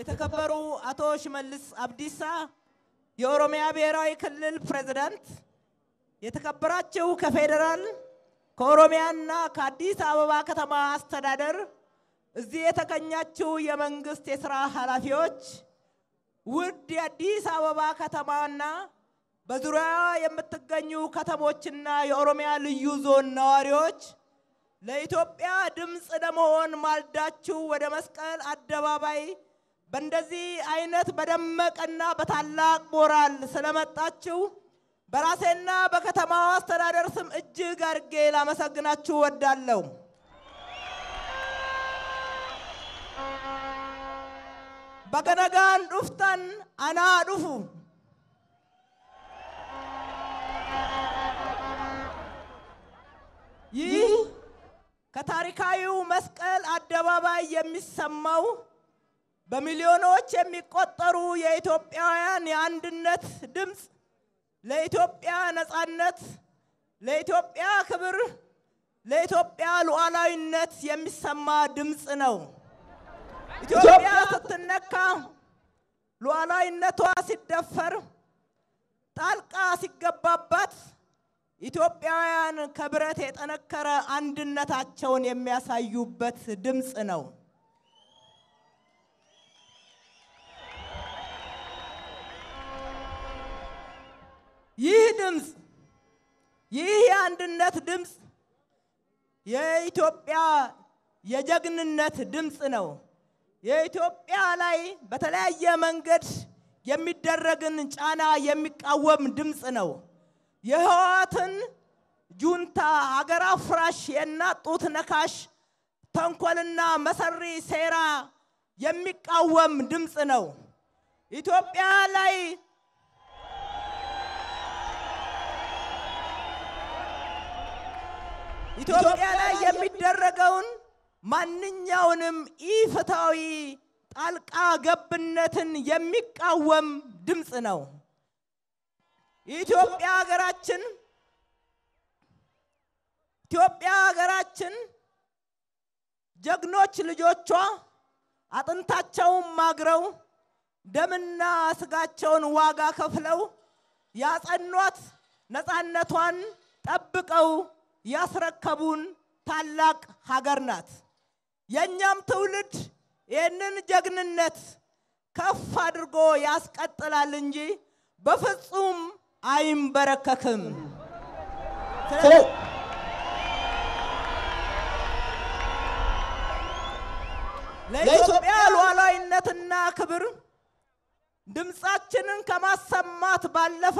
የተከበሩ አቶ ሽመልስ አብዲሳ የኦሮሚያ ብሔራዊ ክልል ፕሬዝዳንት፣ የተከበራችሁ ከፌዴራል ከኦሮሚያና ከአዲስ አበባ ከተማ አስተዳደር እዚህ የተገኛችሁ የመንግስት የስራ ኃላፊዎች፣ ውድ የአዲስ አበባ ከተማና በዙሪያዋ የምትገኙ ከተሞችና የኦሮሚያ ልዩ ዞን ነዋሪዎች ለኢትዮጵያ ድምፅ ለመሆን ማልዳችሁ ወደ መስቀል አደባባይ በእንደዚህ አይነት በደመቀና በታላቅ ሞራል ስለመጣችሁ በራሴና በከተማዋ አስተዳደር ስም እጅግ አድርጌ ላመሰግናችሁ ወዳለሁ። በገነጋን ዱፍተን አና ዱፉ ይህ ከታሪካዊው መስቀል አደባባይ የሚሰማው በሚሊዮኖች የሚቆጠሩ የኢትዮጵያውያን የአንድነት ድምፅ ለኢትዮጵያ ነጻነት፣ ለኢትዮጵያ ክብር፣ ለኢትዮጵያ ሉዓላዊነት የሚሰማ ድምፅ ነው። ኢትዮጵያ ስትነካ፣ ሉዓላዊነቷ ሲደፈር፣ ጣልቃ ሲገባባት ኢትዮጵያውያን ከብረት የጠነከረ አንድነታቸውን የሚያሳዩበት ድምፅ ነው። ይህ ድምፅ ይህ የአንድነት ድምፅ የኢትዮጵያ የጀግንነት ድምፅ ነው። የኢትዮጵያ ላይ በተለያየ መንገድ የሚደረግን ጫና የሚቃወም ድምፅ ነው። የህወሓትን ጁንታ ሀገር አፍራሽ የእናት ጡት ነካሽ ተንኮልና መሰሪ ሴራ የሚቃወም ድምፅ ነው። ኢትዮጵያ ላይ ኢትዮጵያ ላይ የሚደረገውን ማንኛውንም ኢፍትሐዊ ጣልቃ ገብነትን የሚቃወም ድምፅ ነው። ኢትዮጵያ ሀገራችን ኢትዮጵያ ሀገራችን ጀግኖች ልጆቿ አጥንታቸውን ማግረው ደምና ስጋቸውን ዋጋ ከፍለው ያጸኗት ነፃነቷን ጠብቀው ያስረከቡን ታላቅ ሀገር ናት። የእኛም ትውልድ ይህንን ጀግንነት ከፍ አድርጎ ያስቀጥላል እንጂ በፍጹም አይንበረከክም። ለኢትዮጵያ ሉዓላዊነትና ክብር ድምፃችንን ከማሰማት ባለፈ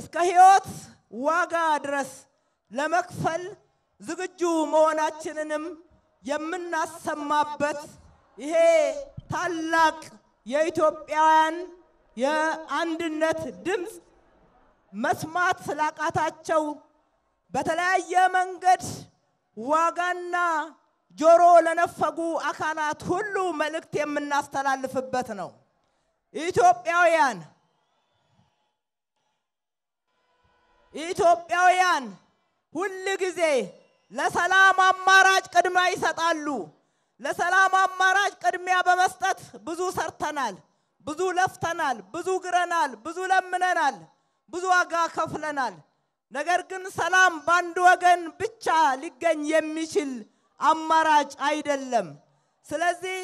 እስከ ህይወት ዋጋ ድረስ ለመክፈል ዝግጁ መሆናችንንም የምናሰማበት ይሄ ታላቅ የኢትዮጵያውያን የአንድነት ድምፅ መስማት ስላቃታቸው በተለያየ መንገድ ዋጋና ጆሮ ለነፈጉ አካላት ሁሉ መልእክት የምናስተላልፍበት ነው። ኢትዮጵያውያን ኢትዮጵያውያን ሁል ጊዜ ለሰላም አማራጭ ቅድሚያ ይሰጣሉ። ለሰላም አማራጭ ቅድሚያ በመስጠት ብዙ ሰርተናል፣ ብዙ ለፍተናል፣ ብዙ ግረናል፣ ብዙ ለምነናል፣ ብዙ ዋጋ ከፍለናል። ነገር ግን ሰላም በአንድ ወገን ብቻ ሊገኝ የሚችል አማራጭ አይደለም። ስለዚህ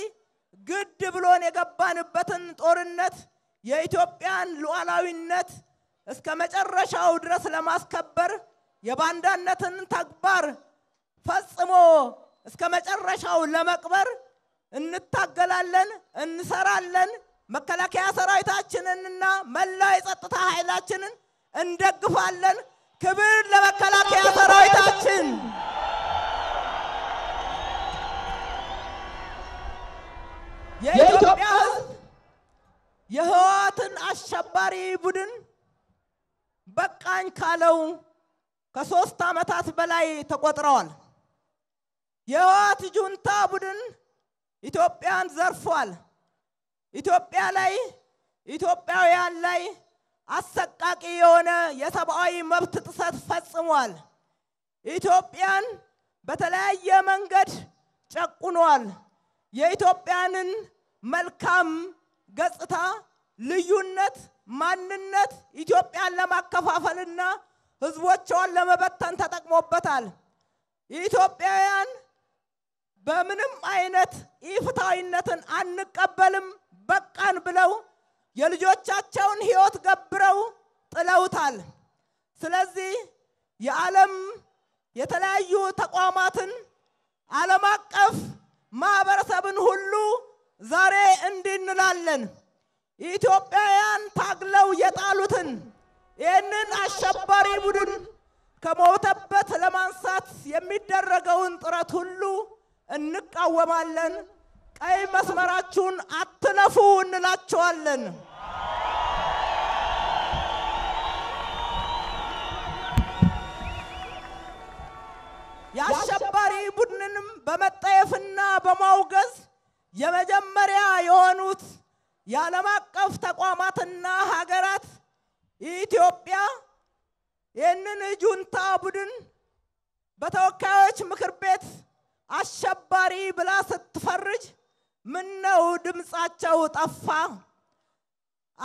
ግድ ብሎን የገባንበትን ጦርነት የኢትዮጵያን ሉዓላዊነት እስከ መጨረሻው ድረስ ለማስከበር የባንዳነትን ተግባር ፈጽሞ እስከ መጨረሻው ለመቅበር እንታገላለን፣ እንሰራለን። መከላከያ ሰራዊታችንንና መላ የጸጥታ ኃይላችንን እንደግፋለን። ክብር ለመከላከያ ሰራዊታችን። የኢትዮጵያ ሕዝብ የህወሓትን አሸባሪ ቡድን በቃኝ ካለው ከሶስት ዓመታት በላይ ተቆጥረዋል። የህወሓት ጁንታ ቡድን ኢትዮጵያን ዘርፏል። ኢትዮጵያ ላይ ኢትዮጵያውያን ላይ አሰቃቂ የሆነ የሰብአዊ መብት ጥሰት ፈጽሟል። ኢትዮጵያን በተለያየ መንገድ ጨቁኗል። የኢትዮጵያንን መልካም ገጽታ፣ ልዩነት፣ ማንነት ኢትዮጵያን ለማከፋፈልና ህዝቦቿን ለመበተን ተጠቅሞበታል። ኢትዮጵያውያን በምንም አይነት ኢፍታዊነትን አንቀበልም በቃን ብለው የልጆቻቸውን ህይወት ገብረው ጥለውታል። ስለዚህ የዓለም የተለያዩ ተቋማትን ዓለም አቀፍ ማህበረሰብን ሁሉ ዛሬ እንዲህ ኢትዮጵያውያን ታግለው የጣሉትን ይህንን አሸባሪ ቡድን ከሞተበት ለማንሳት የሚደረገውን ጥረት ሁሉ እንቃወማለን። ቀይ መስመራችሁን አትነፉ እንላቸዋለን። የአሸባሪ ቡድንንም በመጠየፍና በማውገዝ የመጀመሪያ የሆኑት የዓለም አቀፍ ተቋማትና ሀገራት ኢትዮጵያ ይህንን ጁንታ ቡድን በተወካዮች ምክር ቤት አሸባሪ ብላ ስትፈርጅ ምን ነው ድምፃቸው ጠፋ?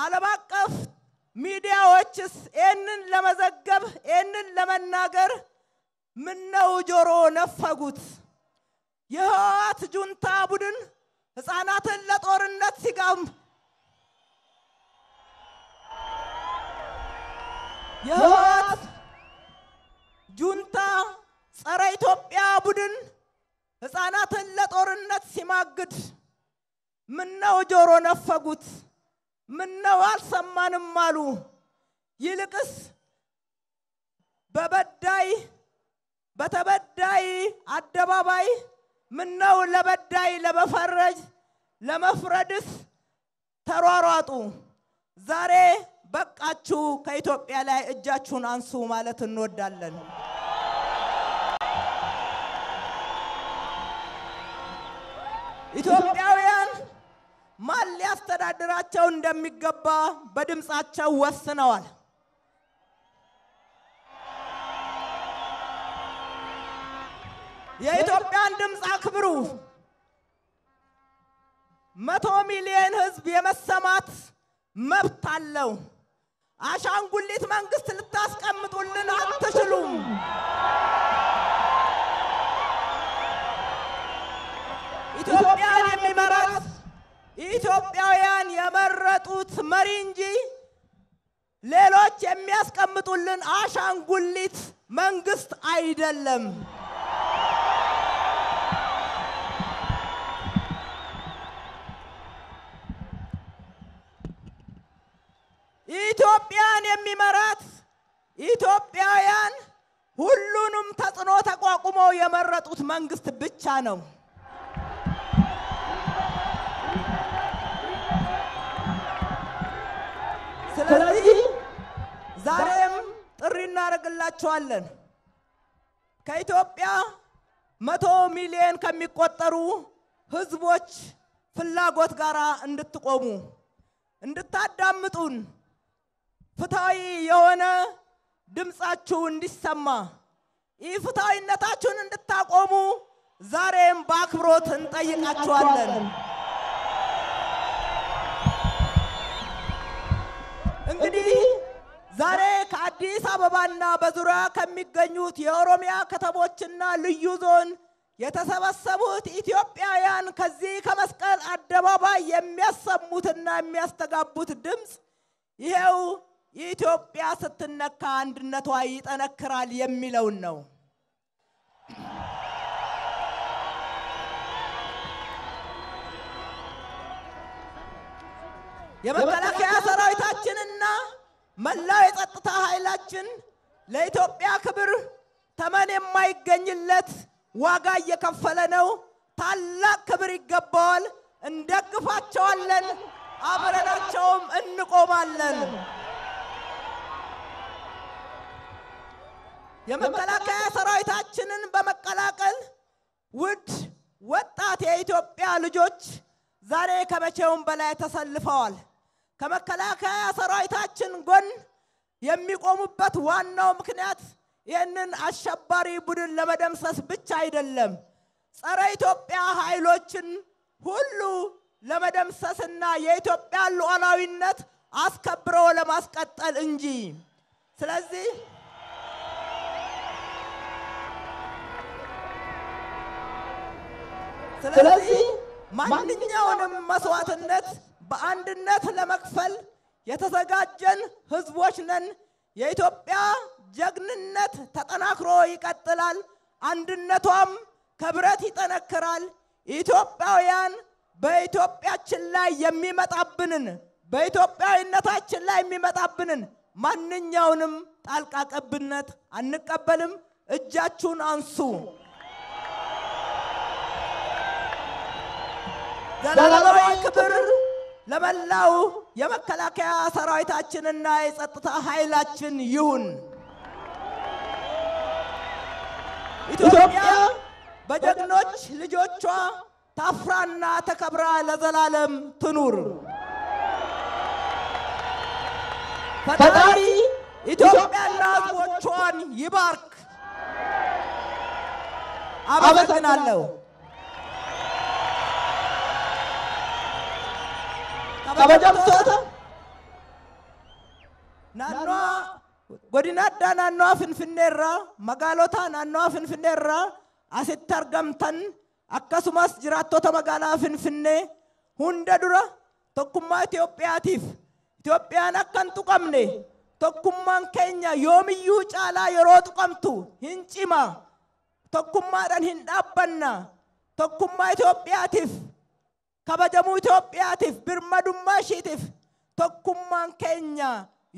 ዓለም አቀፍ ሚዲያዎችስ ይህንን ለመዘገብ ይህንን ለመናገር ነው ጆሮ ነፈጉት? የህወሓት ጁንታ ቡድን ህፃናትን ለጦርነት ሲጋም የህወሓት ጁንታ ጸረ ኢትዮጵያ ቡድን ህፃናትን ለጦርነት ሲማግድ ምነው ጆሮ ነፈጉት፣ ምነው አልሰማንም አሉ። ይልቅስ በበዳይ በተበዳይ አደባባይ ምነው ለበዳይ ለመፈረጅ ለመፍረድስ ተሯሯጡ። ዛሬ በቃችሁ፣ ከኢትዮጵያ ላይ እጃችሁን አንሱ ማለት እንወዳለን። ኢትዮጵያውያን ማን ሊያስተዳድራቸው እንደሚገባ በድምፃቸው ወስነዋል። የኢትዮጵያን ድምፅ አክብሩ። መቶ ሚሊዮን ህዝብ የመሰማት መብት አለው። አሻንጉሊት መንግስት ልታስቀምጡልን አትችሉም። ኢትዮጵያን የሚመራት ኢትዮጵያውያን የመረጡት መሪ እንጂ ሌሎች የሚያስቀምጡልን አሻንጉሊት መንግስት አይደለም። ኢትዮጵያውያን ሁሉንም ተጽዕኖ ተቋቁመው የመረጡት መንግስት ብቻ ነው። ስለዚህ ዛሬም ጥሪ እናደርግላችኋለን። ከኢትዮጵያ መቶ ሚሊዮን ከሚቆጠሩ ህዝቦች ፍላጎት ጋር እንድትቆሙ እንድታዳምጡን ፍትሐዊ የሆነ ድምፃችሁ እንዲሰማ ኢፍትሐዊነታችሁን እንድታቆሙ ዛሬም በአክብሮት እንጠይቃችኋለን። እንግዲህ ዛሬ ከአዲስ አበባና በዙሪያ ከሚገኙት የኦሮሚያ ከተሞችና ልዩ ዞን የተሰበሰቡት ኢትዮጵያውያን ከዚህ ከመስቀል አደባባይ የሚያሰሙትና የሚያስተጋቡት ድምፅ ይሄው ኢትዮጵያ ስትነካ አንድነቷ ይጠነክራል የሚለውን ነው። የመከላከያ ሰራዊታችንና መላው የጸጥታ ኃይላችን ለኢትዮጵያ ክብር ተመን የማይገኝለት ዋጋ እየከፈለ ነው። ታላቅ ክብር ይገባዋል። እንደግፋቸዋለን። አብረናቸውም እንቆማለን። የመከላከያ ሰራዊታችንን በመቀላቀል ውድ ወጣት የኢትዮጵያ ልጆች ዛሬ ከመቼውም በላይ ተሰልፈዋል። ከመከላከያ ሰራዊታችን ጎን የሚቆሙበት ዋናው ምክንያት ይህንን አሸባሪ ቡድን ለመደምሰስ ብቻ አይደለም። ጸረ ኢትዮጵያ ኃይሎችን ሁሉ ለመደምሰስና የኢትዮጵያን ሉዓላዊነት አስከብሮ ለማስቀጠል እንጂ። ስለዚህ ስለዚህ ማንኛውንም መስዋዕትነት በአንድነት ለመክፈል የተዘጋጀን ህዝቦች ነን። የኢትዮጵያ ጀግንነት ተጠናክሮ ይቀጥላል። አንድነቷም ከብረት ይጠነክራል። ኢትዮጵያውያን በኢትዮጵያችን ላይ የሚመጣብንን በኢትዮጵያዊነታችን ላይ የሚመጣብንን ማንኛውንም ጣልቃ ቀብነት አንቀበልም። እጃችሁን አንሱ። ዘላለማዊ ክብር ለመላው የመከላከያ ሰራዊታችንና የጸጥታ ኃይላችን ይሁን። ኢትዮጵያ በጀግኖች ልጆቿ ታፍራና ተከብራ ለዘላለም ትኑር። ፈጣሪ ኢትዮጵያና ሕዝቦቿን ይባርክ። አመሰግናለሁ። kabajamtoota naannoo godina addaa naannoo Finfinnee irraa magaalota naannoo Finfinnee irraa asitti argamtan akkasumas jiraattota magaalaa Finfinnee hunda dura tokkummaa Itoophiyaatiif Itoophiyaan akka hin tuqamne tokkummaan keenya yoomiyyuu caalaa yeroo tuqamtu hin cima tokkummaadhaan hin dhaabbanna tokkummaa Itoophiyaatiif. kabajamuu Itoophiyaatiif birmadummaa ishiitiif tokkummaan keenya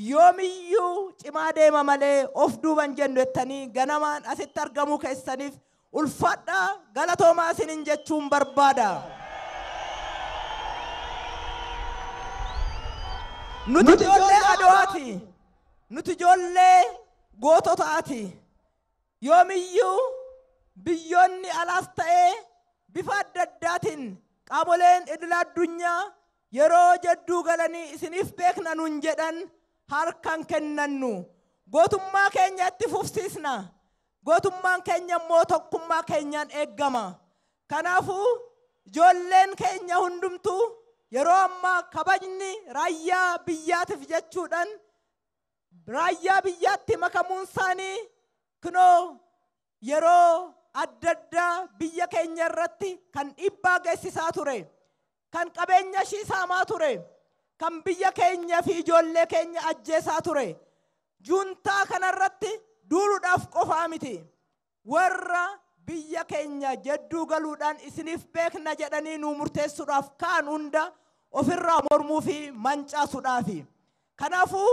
yoomiyyuu cimaa deema malee of duuban jennu jettanii ganamaan asitti argamuu keessaniif ulfaadhaa galatoomaa isinin jechuun barbaada. Nuti ijoollee adowaati. Nuti ijoollee goototaati. Yoomiyyuu biyyoonni alaas ta'ee bifa adda addaatiin qaamoleen idila addunyaa yeroo jedduu galanii isiniif beekna nun jedhan harkan kennannu gootummaa keenya itti fufsiisna gootummaan keenya immoo tokkummaa keenyaan eeggama kanaafuu ijoolleen keenya hundumtuu yeroo ammaa kabajni raayyaa biyyaatiif jechuudhaan raayyaa biyyaatti makamuun isaanii kunoo yeroo adda addaa biyya keenya irratti kan dhiibbaa geessisaa ture kan qabeenya shiisaamaa ture kan biyya keenya fi ijoollee keenya ajjeesaa ture juuntaa kanarratti duuluudhaaf qofaa miti warra biyya keenya jedduu galuudhaan isiniif beekna jedhanii nu murteessuudhaaf kaan hunda ofirraa mormuu fi mancaasuudhaafi kanaafuu.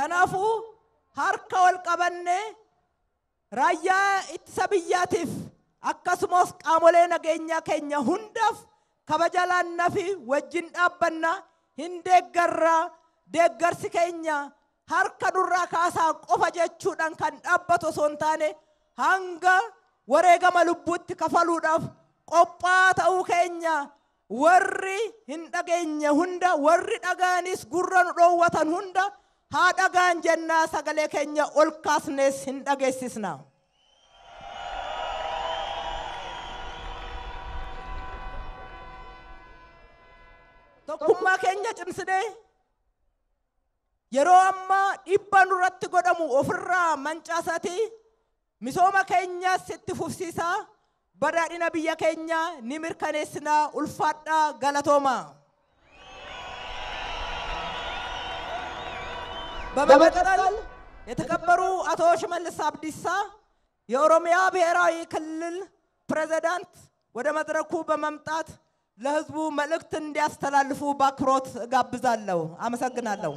Kanaafuu harka wal qabannee raayyaa ittisa biyyaatiif akkasumas qaamolee nageenyaa keenya hundaaf kabaja fi wajjin dhaabbanna hin deeggarraa deeggarsi keenya harka nurraa kaasaa qofa jechuudhaan kan dhaabbatu osoo hin taane hanga wareegama lubbuutti kafaluudhaaf qophaa ta'uu keenya warri hin dhageenye hunda warri dhagaanis gurra nu dhoowwatan hunda haa dhagaan jennaa sagalee keenya ol kaasnees hin dhageessisna. Tokkummaa keenya cimsinee yeroo ammaa dhiibbaan irratti godhamu ofirraa mancaasaati misooma keenyas itti fufsiisaa badaadhina biyya keenyaa ni mirkaneessinaa ulfaadhaa galatooma. በመቀጠል የተከበሩ አቶ ሽመልስ አብዲሳ የኦሮሚያ ብሔራዊ ክልል ፕሬዚዳንት ወደ መድረኩ በመምጣት ለህዝቡ መልእክት እንዲያስተላልፉ በአክብሮት እጋብዛለሁ። አመሰግናለሁ።